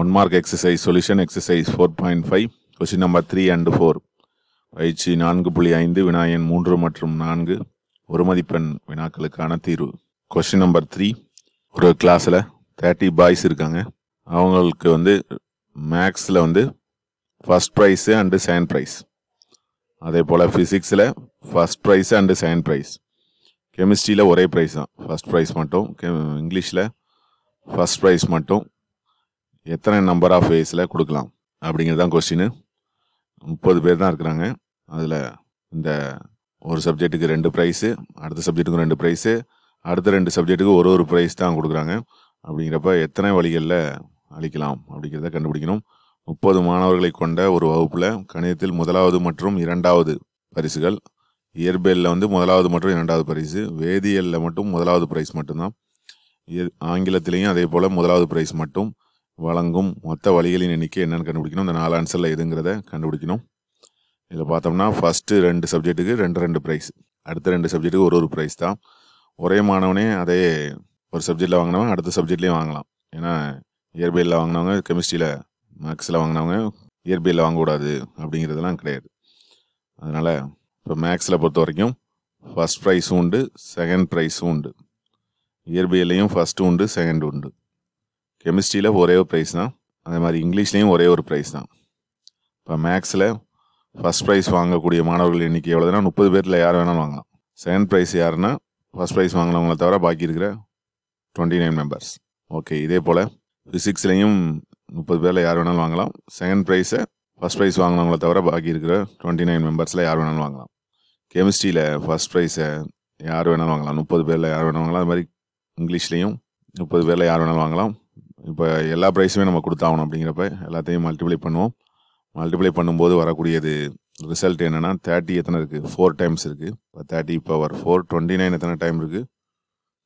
one mark exercise solution exercise four point five question number three and four பயிற்சி நான்கு புள்ளி ஐந்து வினாயன் மூன்று மற்றும் நான்கு ஒரு மதிப்பெண் வினாக்களுக்கான தீர்வு கொஸ்டின் நம்பர் த்ரீ ஒரு கிளாஸில் தேர்ட்டி பாய்ஸ் இருக்காங்க அவங்களுக்கு வந்து மேக்ஸில் வந்து first prize and second prize அதே போல் ஃபிசிக்ஸில் first prize and second prize கெமிஸ்ட்ரியில் ஒரே ப்ரைஸ் தான் ஃபஸ்ட் ப்ரைஸ் மட்டும் கெ இங்கிலீஷில் ஃபஸ்ட் ப்ரைஸ் மட்டும் எத்தனை நம்பர் ஆஃப் வேஸில் கொடுக்கலாம் அப்படிங்கிறது தான் கொஸ்டின் முப்பது பேர் தான் இருக்கிறாங்க அதில் இந்த ஒரு சப்ஜெக்ட்டுக்கு ரெண்டு ப்ரைஸு அடுத்த சப்ஜெக்ட்டுக்கும் ரெண்டு ப்ரைஸு அடுத்த ரெண்டு சப்ஜெக்ட்டுக்கு ஒரு ஒரு ப்ரைஸ் தான் கொடுக்குறாங்க அப்படிங்கிறப்ப எத்தனை வழிகளில் அளிக்கலாம் அப்படிங்கிறத கண்டுபிடிக்கணும் முப்பது மாணவர்களை கொண்ட ஒரு வகுப்பில் கணிதத்தில் முதலாவது மற்றும் இரண்டாவது பரிசுகள் இயற்பியலில் வந்து முதலாவது மற்றும் இரண்டாவது பரிசு வேதியியலில் மட்டும் முதலாவது ப்ரைஸ் மட்டும்தான் ஆங்கிலத்திலையும் அதே போல் முதலாவது ப்ரைஸ் மட்டும் வழங்கும் மொத்த வழிகளின் எண்ணிக்கை என்னென்னு கண்டுபிடிக்கணும் இந்த நாலு ஆன்சரில் எதுங்கிறத கண்டுபிடிக்கணும் இதில் பார்த்தோம்னா ஃபஸ்ட்டு ரெண்டு சப்ஜெக்ட்டுக்கு ரெண்டு ரெண்டு ப்ரைஸ் அடுத்த ரெண்டு சப்ஜெக்ட்டுக்கு ஒரு ஒரு ப்ரைஸ் தான் ஒரே மாணவனே அதே ஒரு சப்ஜெக்டில் வாங்கினவன் அடுத்த சப்ஜெக்ட்லேயும் வாங்கலாம் ஏன்னா இயற்பியலில் வாங்கினவங்க கெமிஸ்ட்ரியில் மேக்ஸில் வாங்கினவங்க இயற்பியலில் வாங்கக்கூடாது அப்படிங்கிறதுலாம் கிடையாது அதனால் இப்போ மேக்ஸில் பொறுத்த வரைக்கும் ஃபஸ்ட் ப்ரைஸும் உண்டு செகண்ட் ப்ரைஸும் உண்டு இயற்பியல்லையும் ஃபஸ்ட்டு உண்டு செகண்ட் உண்டு கெமிஸ்ட்ரியில் ஒரே ஒரு ப்ரைஸ் தான் அதே மாதிரி இங்கிலீஷ்லேயும் ஒரே ஒரு ப்ரைஸ் தான் இப்போ மேக்ஸில் ஃபஸ்ட் ப்ரைஸ் வாங்கக்கூடிய மாணவர்கள் எண்ணிக்கை எவ்வளோதுனா முப்பது பேரில் யார் வேணாலும் வாங்கலாம் செகண்ட் ப்ரைஸ் யாருன்னா ஃபஸ்ட் ப்ரைஸ் வாங்கினவங்கள தவிர பாக்கி இருக்கிற டுவெண்ட்டி நைன் மெம்பர்ஸ் ஓகே இதே போல் ஃபிசிக்ஸ்லேயும் முப்பது பேரில் யார் வேணாலும் வாங்கலாம் செகண்ட் ப்ரைஸை ஃபஸ்ட் ப்ரைஸ் வாங்கினவங்கள தவிர பாக்கி இருக்கிற டுவெண்ட்டி நைன் மெம்பர்ஸில் யார் வேணாலும் வாங்கலாம் கெமிஸ்ட்ரியில் ஃபஸ்ட் ப்ரைஸை யார் வேணாலும் வாங்கலாம் முப்பது பேரில் யார் வேணாலும் வாங்கலாம் அது மாதிரி இங்கிலீஷ்லேயும் முப்பது பேரில் யார் வேணாலும் வாங்கலாம் இப்போ எல்லா ப்ரைஸுமே நம்ம கொடுத்தாகணும் அப்படிங்கிறப்ப எல்லாத்தையும் மல்டிப்ளை பண்ணுவோம் மல்டிப்ளை பண்ணும்போது வரக்கூடியது ரிசல்ட் என்னென்னா தேர்ட்டி எத்தனை இருக்குது ஃபோர் டைம்ஸ் இருக்குது இப்போ thirty power four twenty nine எத்தனை டைம் இருக்குது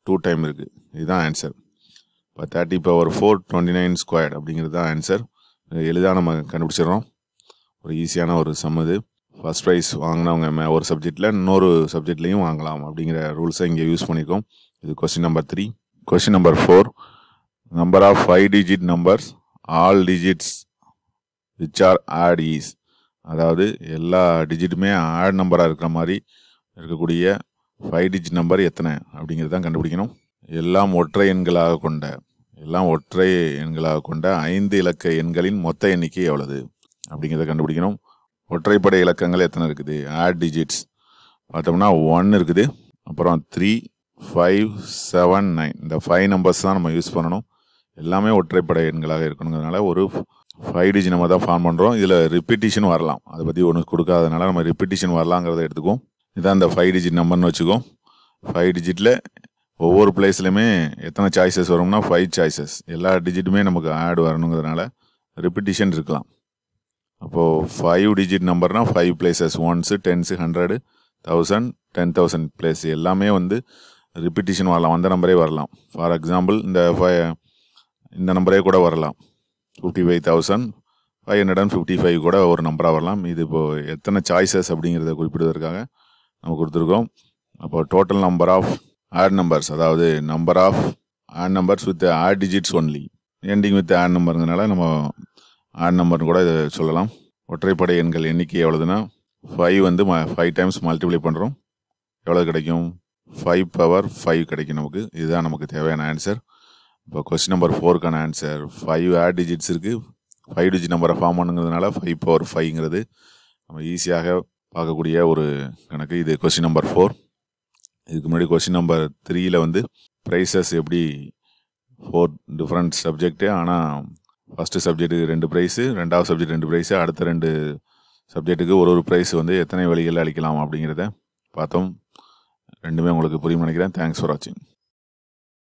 டூ டைம் இருக்குது இதுதான் ஆன்சர் இப்போ thirty power four twenty nine square அப்படிங்கிறது தான் ஆன்சர் எளிதாக நம்ம கண்டுபிடிச்சிடறோம் ஒரு ஈஸியான ஒரு சம் இது ஃபஸ்ட் ப்ரைஸ் வாங்கினவங்க ஒரு சப்ஜெக்டில் இன்னொரு சப்ஜெக்ட்லேயும் வாங்கலாம் அப்படிங்கிற ரூல்ஸை இங்கே யூஸ் பண்ணிக்கோம் இது question number three question number four number of five digit numbers all digits which are add is அதாவது எல்லா டிஜிட்டுமே ஆட் நம்பராக இருக்கிற மாதிரி இருக்கக்கூடிய ஃபைவ் டிஜிட் நம்பர் எத்தனை அப்படிங்கிறது தான் கண்டுபிடிக்கணும் எல்லாம் ஒற்றை எண்களாக கொண்ட எல்லாம் ஒற்றை எண்களாக கொண்ட ஐந்து இலக்க எண்களின் மொத்த எண்ணிக்கை எவ்வளவு அப்படிங்கிறத கண்டுபிடிக்கணும் ஒற்றைப்படை இலக்கங்கள் எத்தனை இருக்குது ஆட் டிஜிட்ஸ் பார்த்தோம்னா ஒன் இருக்குது அப்புறம் த்ரீ ஃபைவ் செவன் நைன் இந்த ஃபைவ் நம்பர்ஸ் தான் நம்ம யூஸ் பண்ணணும் எல்லாமே ஒற்றைப்படை எண்களாக இருக்கணுங்கிறதுனால ஒரு ஃபைவ் டிஜி நம்ம தான் ஃபார்ம் பண்ணுறோம் இதில் ரிப்பீட்டிஷன் வரலாம் அதை பற்றி ஒன்று கொடுக்காதனால நம்ம ரிப்பிட்டிஷன் வரலாங்கிறத எடுத்துக்கும் இதுதான் இந்த ஃபைவ் டிஜிட் நம்பர்னு வச்சுக்கோம் ஃபைவ் டிஜிட்டில் ஒவ்வொரு பிளேஸ்லையுமே எத்தனை சாய்ஸஸ் வரும்னா ஃபைவ் சாய்ஸஸ் எல்லா டிஜிட்டுமே நமக்கு ஆட் வரணுங்கிறதுனால ரிப்பிட்டிஷன் இருக்கலாம் அப்போது ஃபைவ் டிஜிட் நம்பர்னால் five places ones tens hundred thousand ten thousand place எல்லாமே வந்து ரிப்பிட்டிஷன் வரலாம் அந்த நம்பரே வரலாம் ஃபார் எக்ஸாம்பிள் இந்த ஃபை இந்த நம்பரே கூட வரலாம் fifty five thousand five hundred and fifty five கூட ஒரு நம்பராக வரலாம் இது இப்போது எத்தனை சாய்ஸஸ் அப்படிங்கிறத குறிப்பிடுவதற்காக நம்ம கொடுத்துருக்கோம் அப்போ total number of odd numbers அதாவது number of odd numbers with odd digits only ending with odd நம்பருங்கிறனால நம்ம ஆட் நம்பர்னு கூட இதை சொல்லலாம் ஒற்றைப்படை எண்கள் எண்ணிக்கை எவ்வளோதுன்னா ஃபைவ் வந்து ம ஃபைவ் டைம்ஸ் மல்டிப்ளை பண்ணுறோம் எவ்வளோ கிடைக்கும் ஃபைவ் பவர் ஃபைவ் கிடைக்கும் நமக்கு இதுதான் நமக்கு தேவையான ஆன்சர் இப்போ கொஸ்டின் நம்பர் ஃபோருக்கான ஆன்சர் ஃபைவ் ஆட் டிஜிட்ஸ் இருக்குது ஃபைவ் டிஜிட் நம்பரை ஃபார்ம் பண்ணுங்கிறதுனால ஃபைவ் பவர் ஃபைவ்ங்கிறது நம்ம ஈஸியாக பார்க்கக்கூடிய ஒரு கணக்கு இது கொஸ்டின் நம்பர் ஃபோர் இதுக்கு முன்னாடி கொஸ்டின் நம்பர் த்ரீயில் வந்து ப்ரைஸஸ் எப்படி ஃபோர் டிஃப்ரெண்ட் சப்ஜெக்ட்டு ஆனால் ஃபஸ்ட்டு சப்ஜெக்ட்டுக்கு ரெண்டு ப்ரைஸு ரெண்டாவது சப்ஜெக்ட் ரெண்டு ப்ரைஸு அடுத்த ரெண்டு சப்ஜெக்ட்டுக்கு ஒரு ஒரு ப்ரைஸ் வந்து எத்தனை வழிகளில் அளிக்கலாம் அப்படிங்கிறத பார்த்தோம் ரெண்டுமே உங்களுக்கு புரியும் நினைக்கிறேன் தேங்க்ஸ் ஃபார் வாட்சிங்